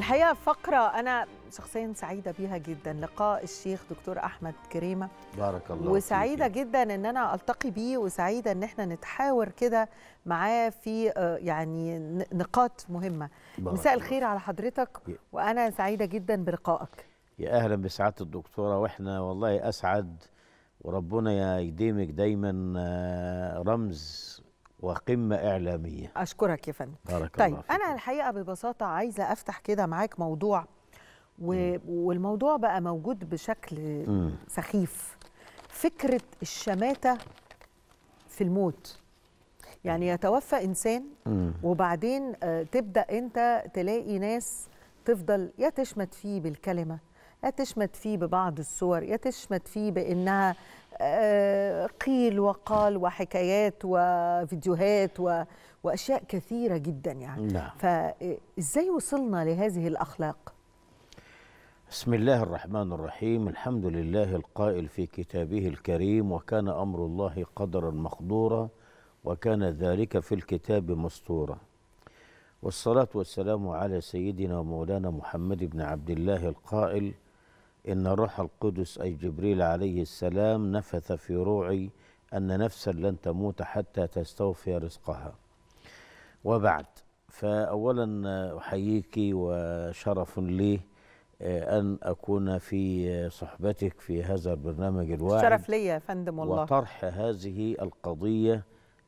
الحقيقه فقره انا شخصيا سعيده بيها جدا لقاء الشيخ دكتور احمد كريمه بارك الله وسعيده فيك. جدا ان انا التقي بيه وسعيده ان احنا نتحاور كده معاه في آه، يعني نقاط مهمه مساء الخير على حضرتك وانا سعيده جدا بلقائك يا اهلا بسعاده الدكتوره واحنا والله اسعد وربنا يديمك دايما آه، رمز وقمة إعلامية أشكرك يا فندم بارك طيب الله فيك. أنا الحقيقة ببساطة عايزة أفتح كده معاك موضوع و... والموضوع بقى موجود بشكل م. سخيف فكرة الشماتة في الموت يعني يتوفى إنسان م. وبعدين آه، تبدأ أنت تلاقي ناس تفضل يا تشمت فيه بالكلمة يا تشمت فيه ببعض الصور يا تشمت فيه بأنها قيل وقال وحكايات وفيديوهات واشياء كثيره جدا يعني نعم. فازاي وصلنا لهذه الاخلاق بسم الله الرحمن الرحيم الحمد لله القائل في كتابه الكريم وكان امر الله قدرا مقدورا وكان ذلك في الكتاب مسطورا والصلاه والسلام على سيدنا ومولانا محمد بن عبد الله القائل إن روح القدس أي جبريل عليه السلام نفث في روعي أن نفسا لن تموت حتى تستوفي رزقها وبعد فأولا أحييك وشرف لي آه، أن أكون في صحبتك في هذا البرنامج الواعي شرف لي يا فندم والله وطرح هذه القضية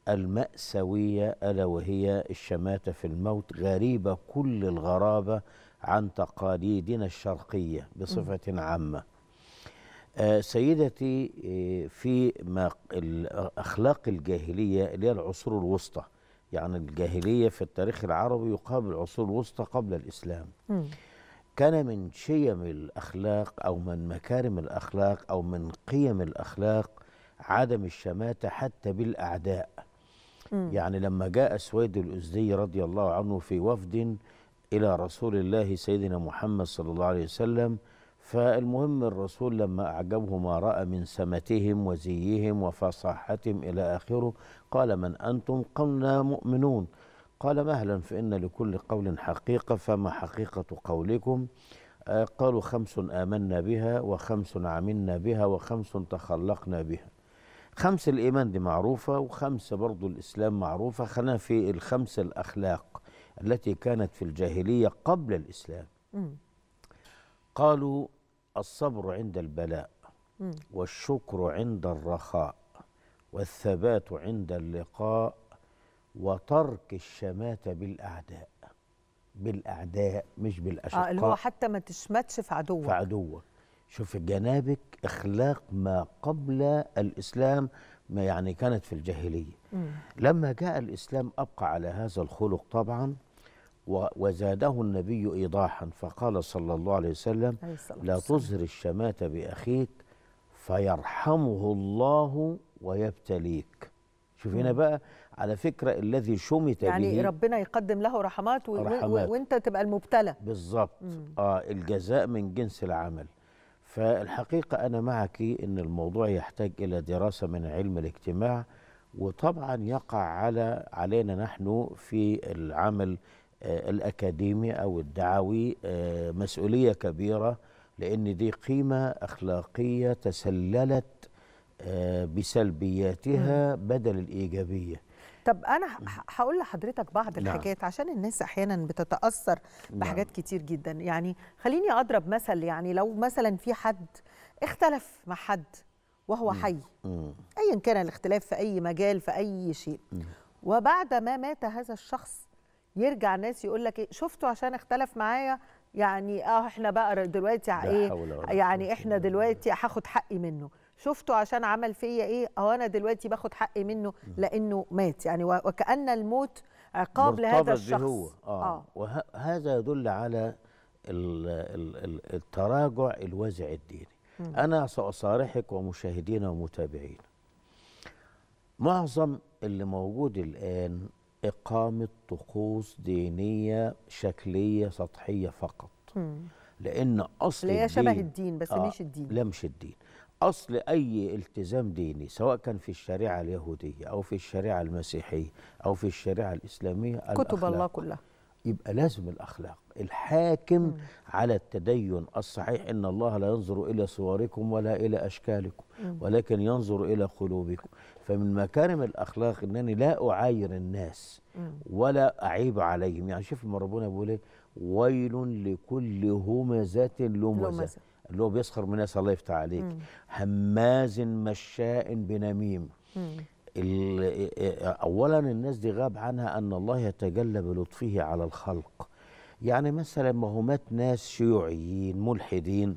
المأساوية ألا وهي الشماتة في الموت غريبة كل الغرابة عن تقاليدنا الشرقية بصفة عامة آه، سيدتي آه، في ما أخلاق الجاهلية اللي هي العصور الوسطى يعني الجاهلية في التاريخ العربي يقابل العصور الوسطى قبل الإسلام م. كان من شيم الأخلاق أو من مكارم الأخلاق أو من قيم الأخلاق عدم الشماتة حتى بالأعداء م. يعني لما جاء سويد الأزدي رضي الله عنه في وفد إلى رسول الله سيدنا محمد صلى الله عليه وسلم فالمهم الرسول لما أعجبه ما رأى من سمتهم وزيهم وفصاحتهم إلى آخره قال من أنتم قلنا مؤمنون قال مهلا فإن لكل قول حقيقة فما حقيقة قولكم آه، قالوا خمس آمنا بها وخمس عملنا بها وخمس تخلقنا بها خمس الإيمان دي معروفة وخمس برضو الإسلام معروفة خلينا في الخمسة الأخلاق التي كانت في الجاهلية قبل الإسلام قالوا الصبر عند البلاء والشكر عند الرخاء والثبات عند اللقاء وترك الشماتة بالأعداء بالأعداء مش بالأشقاء آه اللي هو حتى ما تشمتش في عدوك في عدوك شوف جنابك اخلاق ما قبل الاسلام ما يعني كانت في الجاهلية لما جاء الإسلام أبقى على هذا الخلق طبعا وزاده النبي إيضاحا فقال صلى الله عليه وسلم لا تظهر الشماتة بأخيك فيرحمه الله ويبتليك شوف هنا بقى على فكرة الذي شمت يعني به يعني ربنا يقدم له رحمات, رحمات. وانت تبقى المبتلى بالظبط آه الجزاء من جنس العمل فالحقيقة أنا معك أن الموضوع يحتاج إلى دراسة من علم الاجتماع وطبعا يقع على علينا نحن في العمل آه، الأكاديمي أو الدعوي آه، مسؤولية كبيرة لأن دي قيمة أخلاقية تسللت آه، بسلبياتها نعم. بدل الإيجابية طب انا هقول لحضرتك بعض نعم. الحاجات عشان الناس احيانا بتتاثر بحاجات نعم. كتير جدا يعني خليني اضرب مثل يعني لو مثلا في حد اختلف مع حد وهو حي ايا كان الاختلاف في اي مجال في اي شيء وبعد ما مات هذا الشخص يرجع ناس يقول لك ايه شفتوا عشان اختلف معايا يعني اه احنا بقى دلوقتي ايه يعني احنا دلوقتي هاخد حقي منه شفته عشان عمل فيا ايه او انا دلوقتي باخد حقي منه لانه مات يعني وكان الموت عقاب لهذا الشخص هو. آه. آه. وهذا يدل على التراجع الوازع الديني م. انا ساصارحك ومشاهدينا ومتابعينا معظم اللي موجود الان اقامه طقوس دينيه شكليه سطحيه فقط م. لان اصل اللي هي شبه الدين بس آه مش الدين لا مش الدين أصل أي التزام ديني سواء كان في الشريعة اليهودية أو في الشريعة المسيحية أو في الشريعة الإسلامية كتب الله كلها يبقى لازم الأخلاق الحاكم م. على التدين الصحيح إن الله لا ينظر إلى صوركم ولا إلى أشكالكم م. ولكن ينظر إلى قلوبكم فمن مكارم الأخلاق أنني لا أعاير الناس ولا أعيب عليهم يعني شوف ما ربنا بيقول إيه ويل لكل همزة لمزة, لمزة. اللي هو بيسخر من الناس الله يفتح عليك هماز مشاء بنميم اولا الناس دي غاب عنها ان الله يتجلى بلطفه على الخلق يعني مثلا ما هو مات ناس شيوعيين ملحدين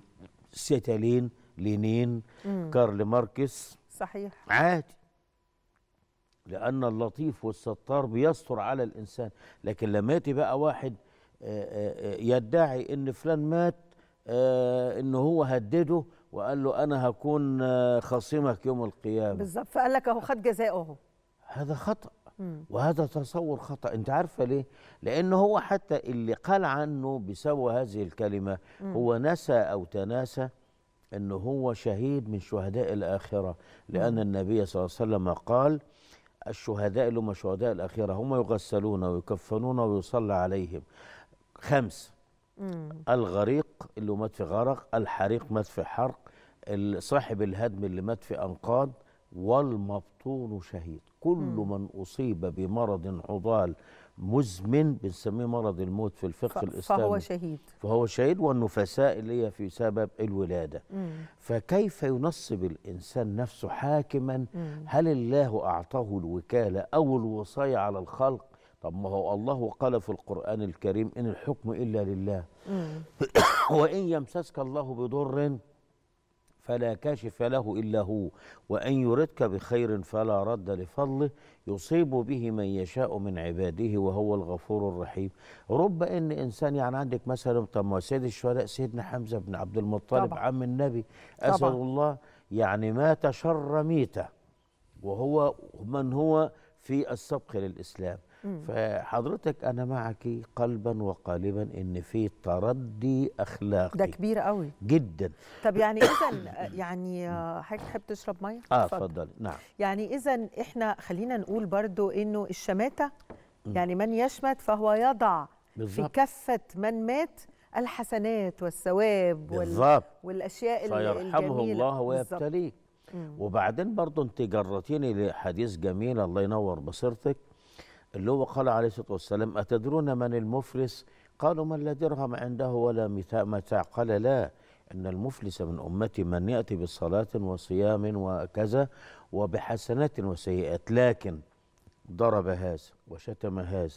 ستالين لينين مم. كارل ماركس صحيح عادي لأن اللطيف والستار بيستر على الإنسان لكن لما يأتي بقى واحد آه، آه، آه، يدعي إن فلان مات آه، ان هو هدده وقال له انا هكون آه، خصيمك يوم القيامه بالظبط فقال لك اهو خد جزائه هذا خطا وهذا تصور خطا انت عارفه ليه لان هو حتى اللي قال عنه بسبب هذه الكلمه هو نسى او تناسى ان هو شهيد من شهداء الاخره لان النبي صلى الله عليه وسلم قال الشهداء اللي هم شهداء الاخره هم يغسلون ويكفنون ويصلى عليهم خمس الغريق اللي مات في غرق الحريق مات في حرق صاحب الهدم اللي مات في أنقاض والمبطون شهيد كل من أصيب بمرض عضال مزمن بنسميه مرض الموت في الفقه الإسلامي فهو شهيد فهو شهيد والنفساء اللي هي في سبب الولادة مم. فكيف ينصب الإنسان نفسه حاكما مم. هل الله أعطاه الوكالة أو الوصاية على الخلق طب ما هو الله قال في القرآن الكريم إن الحكم إلا لله وإن يمسسك الله بضر فلا كاشف له إلا هو وأن يردك بخير فلا رد لفضله يصيب به من يشاء من عباده وهو الغفور الرحيم رب إن إنسان يعني عندك مثلا طب ما سيد الشهداء سيدنا حمزة بن عبد المطلب طبعا. عم النبي أسد الله يعني مات شر ميتة وهو من هو في السبق للإسلام فحضرتك انا معك قلبا وقالبا ان في تردي اخلاقي ده كبير قوي جدا طب يعني اذا آه، يعني آه، حضرتك تحب تشرب ميه اه اتفضلي نعم يعني اذا احنا خلينا نقول برضو انه الشماته يعني من يشمت فهو يضع بالزبط. في كفه من مات الحسنات والثواب وال... والاشياء الجميله فيرحمه الله ويبتليه وبعدين برضه انت جرتيني لحديث جميل الله ينور بصيرتك اللي هو قال عليه الصلاة والسلام أتدرون من المفلس قالوا من لا درهم عنده ولا متاع قال لا إن المفلس من أمتي من يأتي بصلاه وصيام وكذا وبحسنات وسيئات لكن ضرب هذا وشتم هذا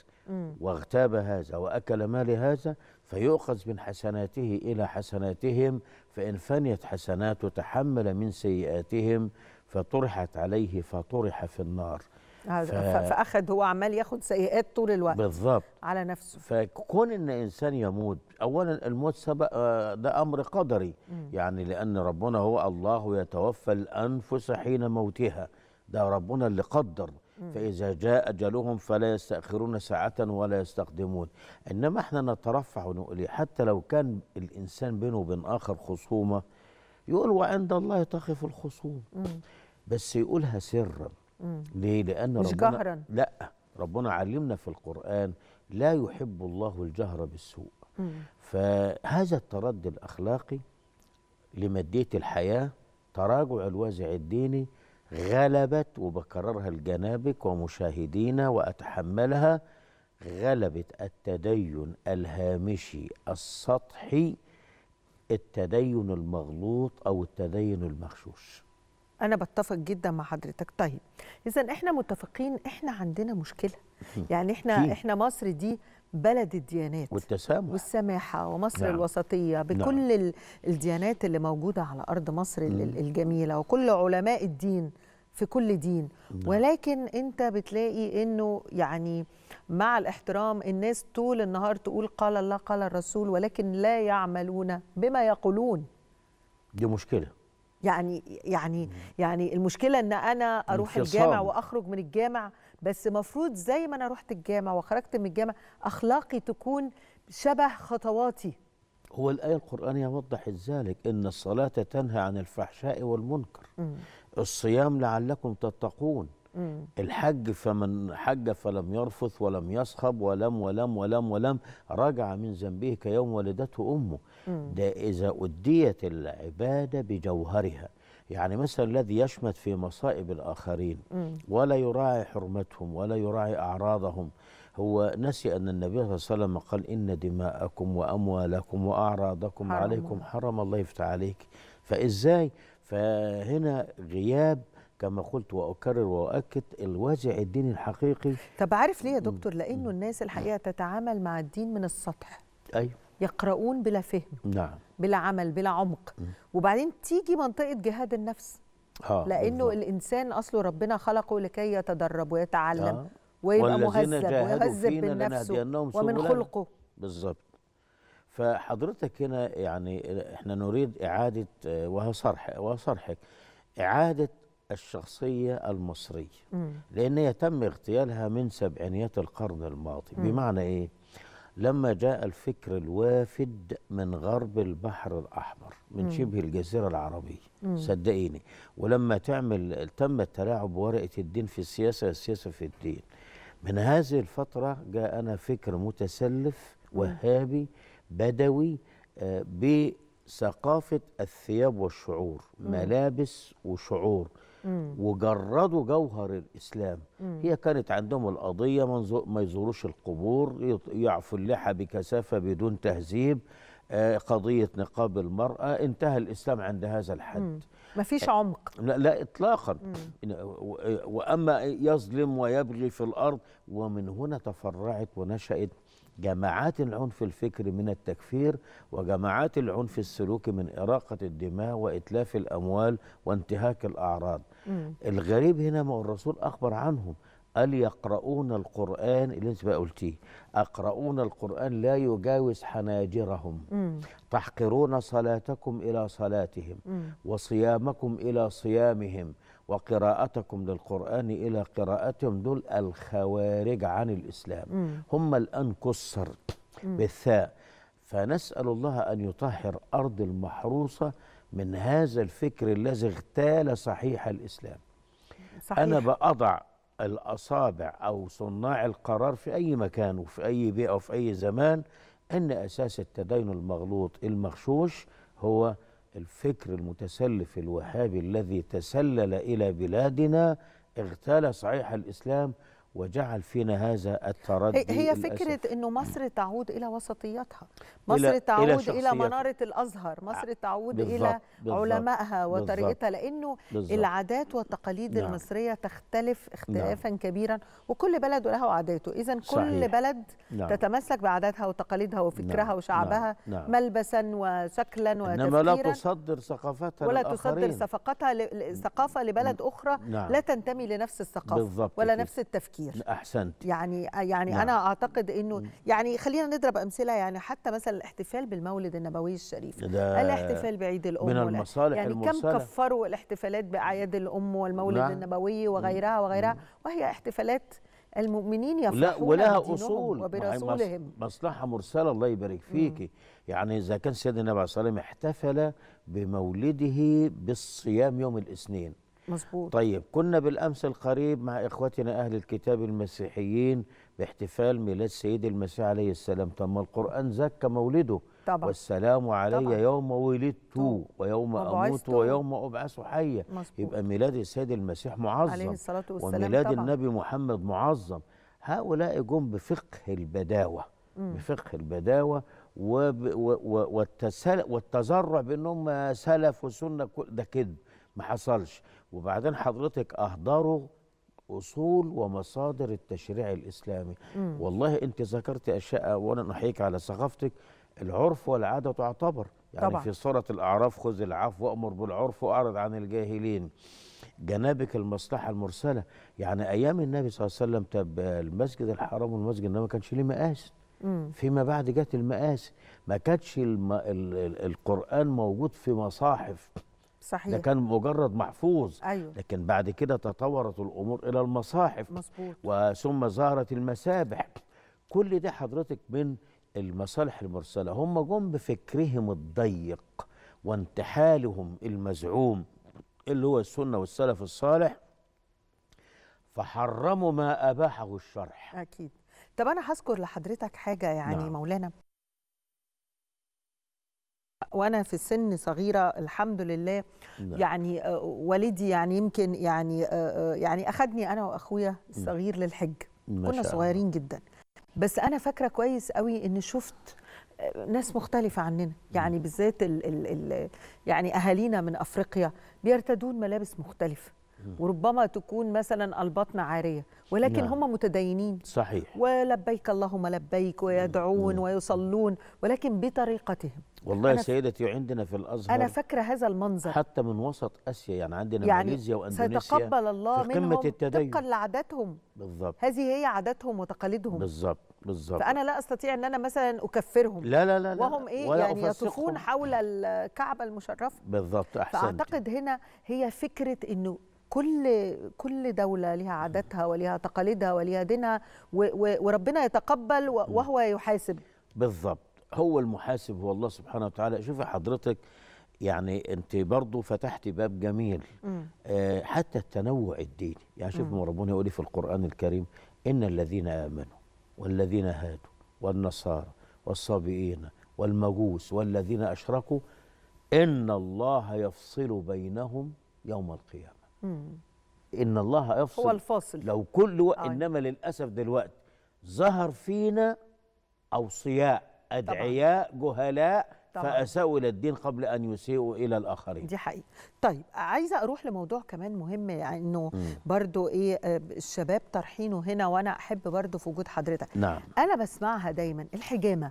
واغتاب هذا وأكل مال هذا فيؤخذ من حسناته إلى حسناتهم فإن فنيت حسناته تحمل من سيئاتهم فطرحت عليه فطرح في النار ف... فاخد هو عمال ياخد سيئات طول الوقت بالظبط على نفسه فكون ان انسان يموت اولا الموت سبق آه، ده امر قدري مم. يعني لان ربنا هو الله يتوفى الانفس حين موتها ده ربنا اللي قدر فإذا جاء أجلهم فلا يستأخرون ساعة ولا يستقدمون إنما إحنا نترفع ونقول إيه؟ حتى لو كان الإنسان بينه وبين آخر خصومة يقول وعند الله تخف الخصوم بس يقولها سرا ليه لان مش ربنا جهرا. لا ربنا علمنا في القران لا يحب الله الجهر بالسوء مم. فهذا التردي الاخلاقي لماديه الحياه تراجع الوازع الديني غلبت وبكررها الجنابك ومشاهدينا واتحملها غلبت التدين الهامشي السطحي التدين المغلوط او التدين المغشوش انا بتفق جدا مع حضرتك طيب اذا احنا متفقين احنا عندنا مشكله يعني احنا فيه. احنا مصر دي بلد الديانات والتسامح والسماحة ومصر نعم. الوسطية نعم. بكل نعم. الديانات اللي موجودة على أرض مصر مم. الجميلة وكل علماء الدين في كل دين نعم. ولكن أنت بتلاقي أنه يعني مع الاحترام الناس طول النهار تقول قال الله قال الرسول ولكن لا يعملون بما يقولون دي مشكلة يعني يعني يعني المشكله ان انا اروح الجامع واخرج من الجامع بس مفروض زي ما انا رحت الجامع وخرجت من الجامع اخلاقي تكون شبه خطواتي هو الآية القرآنية وضحت ذلك إن الصلاة تنهى عن الفحشاء والمنكر م. الصيام لعلكم تتقون مم. الحج فمن حج فلم يرفث ولم يصخب ولم ولم ولم ولم رجع من ذنبه كيوم ولدته أمه مم. ده إذا أديت العبادة بجوهرها يعني مثلا الذي يشمت في مصائب الآخرين مم. ولا يراعي حرمتهم ولا يراعي أعراضهم هو نسي أن النبي صلى الله عليه وسلم قال إن دماءكم وأموالكم وأعراضكم حرم. عليكم حرم الله يفتح عليك فإزاي فهنا غياب كما قلت واكرر واؤكد الوازع الديني الحقيقي طب عارف ليه يا دكتور لانه الناس الحقيقه تتعامل مع الدين من السطح ايوه يقرؤون بلا فهم نعم بلا عمل بلا عمق م. وبعدين تيجي منطقه جهاد النفس آه لانه بالضبط. الانسان اصله ربنا خلقه لكي يتدرب ويتعلم ها. آه. ويبقى مهذب ويهذب بالنفس ومن خلقه بالظبط فحضرتك هنا يعني احنا نريد اعاده آه، وهو صرحك اعاده الشخصية المصرية لأن هي تم اغتيالها من سبعينيات القرن الماضي بمعنى إيه؟ لما جاء الفكر الوافد من غرب البحر الأحمر من شبه الجزيرة العربية صدقيني ولما تعمل تم التلاعب بورقة الدين في السياسة والسياسة في الدين من هذه الفترة جاءنا فكر متسلف وهابي بدوي آه ثقافه الثياب والشعور مم. ملابس وشعور مم. وجردوا جوهر الاسلام مم. هي كانت عندهم القضيه ما يزوروش القبور يعفوا اللحى بكثافه بدون تهذيب آه قضيه نقاب المراه انتهى الاسلام عند هذا الحد مم. مفيش آه، عمق لا, لا اطلاقا مم. واما يظلم ويبغي في الارض ومن هنا تفرعت ونشات جماعات العنف الفكري من التكفير وجماعات العنف السلوكي من إراقة الدماء وإتلاف الأموال وانتهاك الأعراض م. الغريب هنا ما الرسول أخبر عنهم قال يقرؤون القرآن اللي انت بقى قلتيه أقرؤون القرآن لا يجاوز حناجرهم مم. تحقرون صلاتكم إلى صلاتهم مم. وصيامكم إلى صيامهم وقراءتكم للقرآن إلى قراءتهم دول الخوارج عن الإسلام مم. هم الآن كسر بالثاء فنسأل الله أن يطهر أرض المحروسة من هذا الفكر الذي اغتال صحيح الإسلام صحيح. أنا بأضع الأصابع أو صناع القرار في أي مكان وفي أي بيئة وفي أي زمان أن أساس التدين المغلوط المغشوش هو الفكر المتسلف الوهابي الذي تسلل إلى بلادنا اغتال صحيح الإسلام وجعل فينا هذا التردي إيه، هي فكرة أنه مصر تعود إلى وسطيتها مصر إلى تعود إلى, إلى منارة الأزهر مصر تعود بالضبط إلى بالضبط علمائها وطريقتها لأنه العادات والتقاليد نعم المصرية تختلف اختلافا نعم كبيرا وكل بلد له عاداته إذا كل صحيح بلد نعم تتمسك بعاداتها وتقاليدها وفكرها نعم وشعبها نعم, نعم. ملبسا وشكلا وتفكيرا إنما لا تصدر ثقافتها ولا تصدر ثقافة لبلد نعم. أخرى نعم لا تنتمي لنفس الثقافة ولا نفس التفكير كتير احسنت يعني يعني نعم. انا اعتقد انه يعني خلينا نضرب امثله يعني حتى مثلا الاحتفال بالمولد النبوي الشريف الاحتفال بعيد الام من المصالح يعني المرسلة. كم كفروا الاحتفالات باعياد الام والمولد نعم. النبوي وغيرها وغيرها وهي احتفالات المؤمنين يفرحون لا ولها اصول وبرسولهم مصلحه مرسله الله يبارك فيكي يعني اذا كان سيدنا النبي عليه الصلاه والسلام احتفل بمولده بالصيام يوم الاثنين مظبوط طيب كنا بالامس القريب مع اخوتنا اهل الكتاب المسيحيين باحتفال ميلاد سيد المسيح عليه السلام طب القران زكى مولده طبعا والسلام علي طبعا. يوم ولدت ويوم اموت ويوم ابعث حيا يبقى ميلاد السيد المسيح معظم عليه الصلاه والسلام وميلاد طبعا. النبي محمد معظم هؤلاء جم بفقه البداوه م. بفقه البداوه وب... و... والتسل... والتزرع بانهم سلف وسنه ده كذب ما حصلش وبعدين حضرتك اهدروا اصول ومصادر التشريع الاسلامي مم. والله انت ذكرت اشياء وانا احييك على ثقافتك العرف والعاده تعتبر يعني طبعا. في سوره الاعراف خذ العفو وامر بالعرف واعرض عن الجاهلين جنابك المصلحه المرسله يعني ايام النبي صلى الله عليه وسلم طب المسجد الحرام والمسجد النبوي ما كانش ليه مقاس فيما بعد جت المقاس ما كانش الم... القران موجود في مصاحف صحيح ده كان مجرد محفوظ أيوه. لكن بعد كده تطورت الامور الى المصاحف مظبوط وثم ظهرت المسابح كل ده حضرتك من المصالح المرسله هم جم بفكرهم الضيق وانتحالهم المزعوم اللي هو السنه والسلف الصالح فحرموا ما اباحه الشرح اكيد طب انا هذكر لحضرتك حاجه يعني نعم. مولانا وانا في سن صغيره الحمد لله نعم. يعني آه، والدي يعني يمكن يعني آه، آه، يعني اخذني انا واخويا الصغير نعم. للحج كنا صغيرين جدا بس انا فاكره كويس قوي ان شفت ناس مختلفة عننا يعني نعم. بالذات الـ الـ الـ يعني أهالينا من أفريقيا بيرتدون ملابس مختلفة وربما تكون مثلا البطن عاريه ولكن نعم. هم متدينين صحيح ولبيك اللهم لبيك ويدعون ويصلون ولكن بطريقتهم والله يا سيدتي عندنا في الازهر انا فاكره هذا المنظر حتى من وسط اسيا يعني عندنا يعني ماليزيا واندونيسيا سيتقبل الله في قمة منهم التدين. طبقا لعاداتهم بالظبط هذه هي عاداتهم وتقاليدهم بالظبط بالظبط فانا لا استطيع ان انا مثلا اكفرهم لا لا لا, لا وهم ايه ولا يعني يطوفون حول الكعبه المشرفه بالظبط احسنت فاعتقد هنا هي فكره انه كل كل دولة لها عاداتها ولها تقاليدها ولها دينها وربنا يتقبل وهو يحاسب بالضبط هو المحاسب هو الله سبحانه وتعالى شوفي حضرتك يعني انت برضه فتحت باب جميل آه حتى التنوع الديني يعني شوف ربنا يقول إيه في القرآن الكريم إن الذين آمنوا والذين هادوا والنصارى والصابئين والمجوس والذين أشركوا إن الله يفصل بينهم يوم القيامة مم. إن الله يفصل هو الفاصل لو كل و... آه. إنما للأسف دلوقتي ظهر فينا أوصياء أدعياء طبعا. جهلاء فأساءوا إلى الدين قبل أن يسيئوا إلى الآخرين دي حقيقة طيب عايزة أروح لموضوع كمان مهم يعني أنه برضو إيه آه، الشباب طرحينه هنا وأنا أحب برضو في وجود حضرتك نعم. أنا بسمعها دايما الحجامة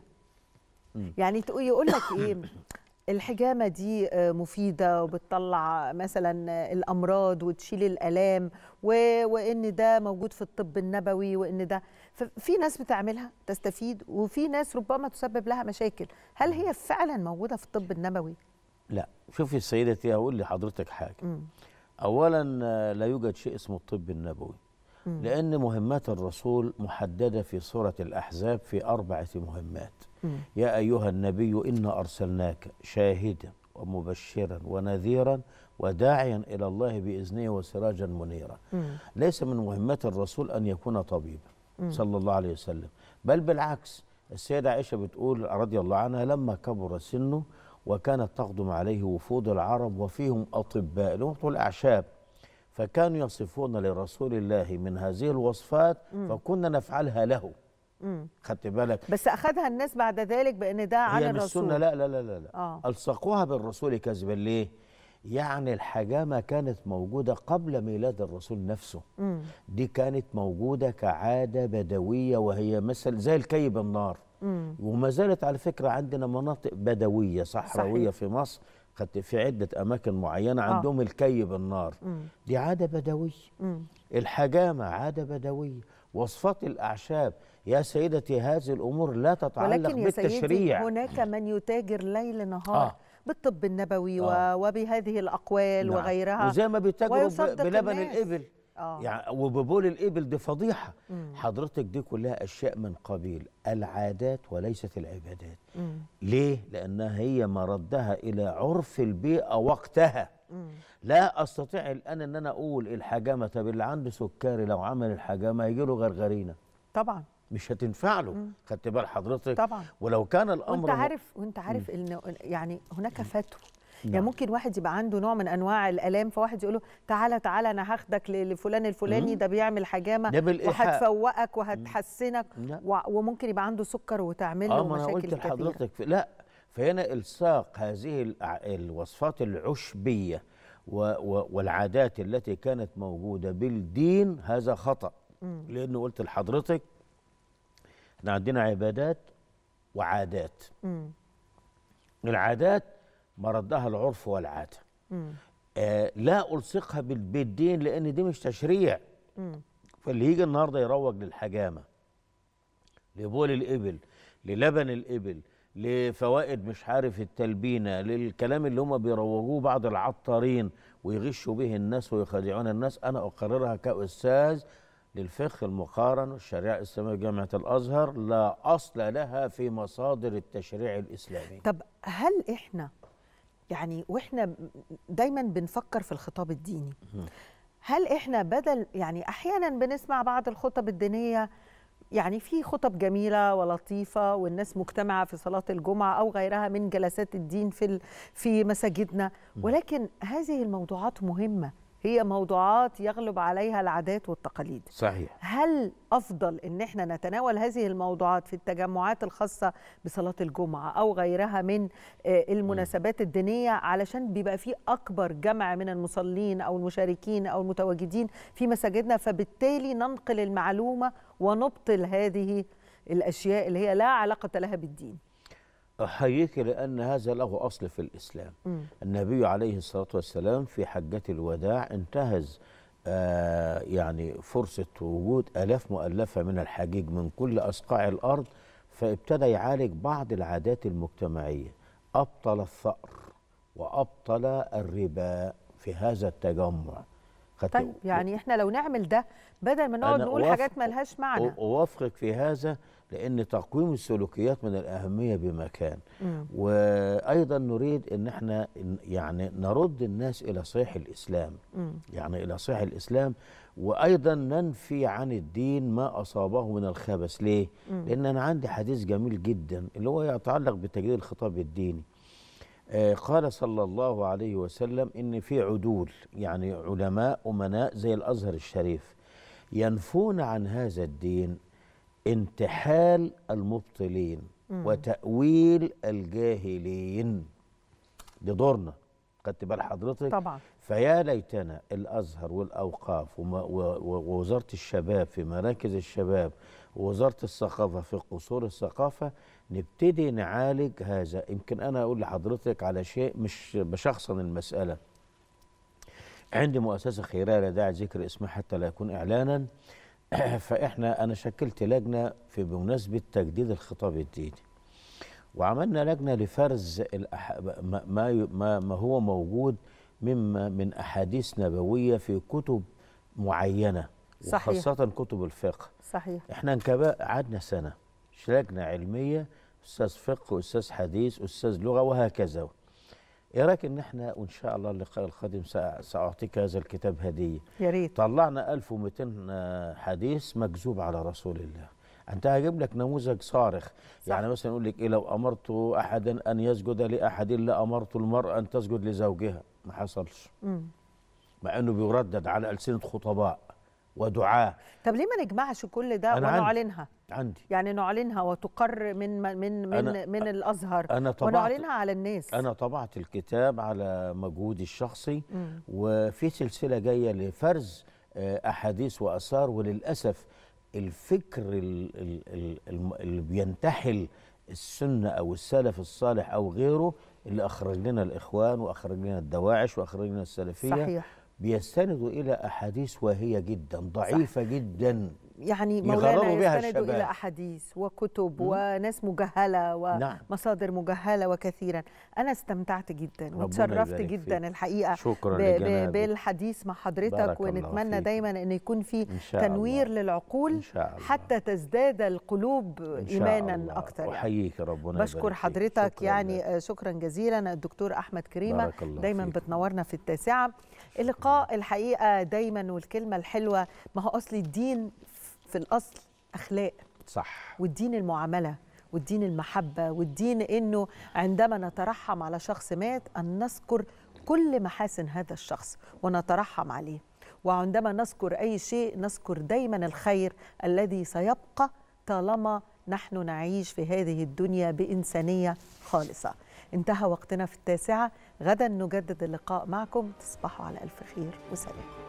يعني يقول لك إيه الحجامة دي آه، مفيدة وبتطلع مثلا الأمراض وتشيل الألام و... وإن ده موجود في الطب النبوي وإن ده في ناس بتعملها تستفيد وفي ناس ربما تسبب لها مشاكل هل هي فعلا موجوده في الطب النبوي لا شوفي سيدتي اقول هقول لحضرتك حاجه م. اولا لا يوجد شيء اسمه الطب النبوي مم. لان مهمات الرسول محدده في سوره الاحزاب في اربعه مهمات يا ايها النبي انا ارسلناك شاهدا ومبشرا ونذيرا وداعيا الى الله باذنه وسراجا منيرا مم. ليس من مهمات الرسول ان يكون طبيبا صلى الله عليه وسلم بل بالعكس السيدة عائشة بتقول رضي الله عنها لما كبر سنه وكانت تقدم عليه وفود العرب وفيهم أطباء لهم الأعشاب فكانوا يصفون لرسول الله من هذه الوصفات مم. فكنا نفعلها له مم. خدت بالك بس اخذها الناس بعد ذلك بان ده عن الرسول السنه لا لا لا لا, لا. آه. الصقوها بالرسول كذبا ليه يعني الحجامة كانت موجودة قبل ميلاد الرسول نفسه مم. دي كانت موجودة كعادة بدوية وهي مثل زي الكي بالنار مم. وما زالت على فكرة عندنا مناطق بدوية صحراوية صحيح. في مصر خدت في عدة أماكن معينة آه. عندهم آه. الكي بالنار مم. دي عادة بدوية مم. الحجامة عادة بدوية وصفات الأعشاب يا سيدتي هذه الأمور لا تتعلق ولكن بالتشريع ولكن يا سيدي هناك من يتاجر ليل نهار آه. بالطب النبوي آه. وبهذه الأقوال نعم. وغيرها وزي ما بيتاجروا بلبن الناس. الإبل آه. يعني وببول الإبل دي فضيحة مم. حضرتك دي كلها أشياء من قبيل العادات وليست العبادات مم. ليه؟ لأنها هي ما ردها إلى عرف البيئة وقتها مم. لا أستطيع الآن أن أنا أقول الحجامة طب اللي عنده سكري لو عمل الحجامة هيجي له غرغرينة طبعاً مش هتنفع له خدت بال حضرتك طبعا ولو كان الامر وانت عارف وانت عارف ان يعني هناك فتوى يعني نعم. يعني ممكن واحد يبقى عنده نوع من انواع الالام فواحد يقول له تعالى تعالى انا هاخدك لفلان الفلاني ده بيعمل حجامه وهتفوقك وهتحسنك نعم. وممكن يبقى عنده سكر وتعمل آه، له مشاكل قلت لحضرتك لا فهنا الصاق هذه الوصفات العشبيه والعادات التي كانت موجوده بالدين هذا خطا لانه قلت لحضرتك احنا عندنا عبادات وعادات مم. العادات مردها العرف والعاده آه لا الصقها بالدين لان دي مش تشريع مم. فاللي يجي النهارده يروج للحجامه لبول الابل للبن الابل لفوائد مش عارف التلبينه للكلام اللي هم بيروجوه بعض العطارين ويغشوا به الناس ويخدعون الناس انا اقررها كاستاذ للفقه المقارن والشريعة الإسلامية جامعة الأزهر لا أصل لها في مصادر التشريع الإسلامي طب هل إحنا يعني وإحنا دايما بنفكر في الخطاب الديني هل إحنا بدل يعني أحيانا بنسمع بعض الخطب الدينية يعني في خطب جميلة ولطيفة والناس مجتمعة في صلاة الجمعة أو غيرها من جلسات الدين في في مساجدنا ولكن هذه الموضوعات مهمة هي موضوعات يغلب عليها العادات والتقاليد صحيح هل أفضل أن احنا نتناول هذه الموضوعات في التجمعات الخاصة بصلاة الجمعة أو غيرها من آه، المناسبات الدينية علشان بيبقى في أكبر جمع من المصلين أو المشاركين أو المتواجدين في مساجدنا فبالتالي ننقل المعلومة ونبطل هذه الأشياء اللي هي لا علاقة لها بالدين أحييك لأن هذا له أصل في الإسلام م. النبي عليه الصلاة والسلام في حجة الوداع انتهز آه يعني فرصة وجود ألاف مؤلفة من الحجيج من كل أصقاع الأرض فابتدى يعالج بعض العادات المجتمعية أبطل الثأر وأبطل الربا في هذا التجمع طيب يعني احنا لو نعمل ده بدل ما نقعد نقول حاجات ملهاش معنى أوافقك في هذا لان تقويم السلوكيات من الاهميه بمكان نعم. وايضا نريد ان احنا يعني نرد الناس الى صحيح الاسلام م. يعني الى صحيح الاسلام وايضا ننفي عن الدين ما اصابه من الخبث ليه م. لان انا عندي حديث جميل جدا اللي هو يتعلق بتجديد الخطاب الديني آه، قال صلى الله عليه وسلم ان في عدول يعني علماء امناء زي الازهر الشريف ينفون عن هذا الدين انتحال المبطلين مم. وتأويل الجاهلين دي دورنا خدت بال حضرتك طبعا فيا ليتنا الازهر والاوقاف ووزاره الشباب في مراكز الشباب ووزاره الثقافه في قصور الثقافه نبتدي نعالج هذا يمكن انا اقول لحضرتك على شيء مش بشخصن المساله عندي مؤسسه خيريه لا داعي ذكر اسمها حتى لا يكون اعلانا فاحنا انا شكلت لجنه في بمناسبه تجديد الخطاب الديني وعملنا لجنه لفرز ما, ما ما هو موجود مما من احاديث نبويه في كتب معينه صحيح. وخاصه كتب الفقه صحيح احنا انكبا قعدنا سنه لجنه علميه استاذ فقه استاذ حديث استاذ لغه وهكذا ايه رايك ان احنا وان شاء الله اللقاء القادم ساعطيك هذا الكتاب هديه يا ريت طلعنا 1200 آه، حديث مكذوب على رسول الله انت هجيب لك نموذج صارخ صح. يعني مثلا يقول لك ايه لو امرت احدا ان يسجد لاحد لامرت المراه ان تسجد لزوجها ما حصلش مع انه بيردد على السنه خطباء ودعاه طب ليه ما نجمعش كل ده ونعلنها عندي يعني نعلنها وتقر من من من من الازهر أنا طبعت ونعلنها على الناس انا طبعت الكتاب على مجهودي الشخصي مم. وفي سلسله جايه لفرز آه، احاديث واثار وللاسف الفكر اللي بينتحل السنه او السلف الصالح او غيره اللي اخرج لنا الاخوان واخرج لنا الدواعش واخرج لنا السلفيه صحيح بيستندوا الى احاديث واهيه جدا ضعيفه صح. جدا يعني مولانا يستندوا إلى أحاديث وكتب مم. وناس مجهلة ومصادر نعم. مجهلة وكثيرا أنا استمتعت جدا وتشرفت جدا فيه. الحقيقة شكرا ب... بالحديث مع حضرتك ونتمنى دايما أن يكون في تنوير الله. للعقول إن شاء الله. حتى تزداد القلوب إن شاء إيمانا الله. أكثر أحييك ربنا بشكر حضرتك شكرا يعني شكرا جزيلا الدكتور أحمد كريمة دايما فيك. بتنورنا في التاسعة اللقاء الحقيقة دايما والكلمة الحلوة ما هو أصل الدين في الاصل اخلاق صح والدين المعامله والدين المحبه والدين انه عندما نترحم على شخص مات ان نذكر كل محاسن هذا الشخص ونترحم عليه وعندما نذكر اي شيء نذكر دايما الخير الذي سيبقى طالما نحن نعيش في هذه الدنيا بانسانيه خالصه انتهى وقتنا في التاسعه غدا نجدد اللقاء معكم تصبحوا على الف خير وسلام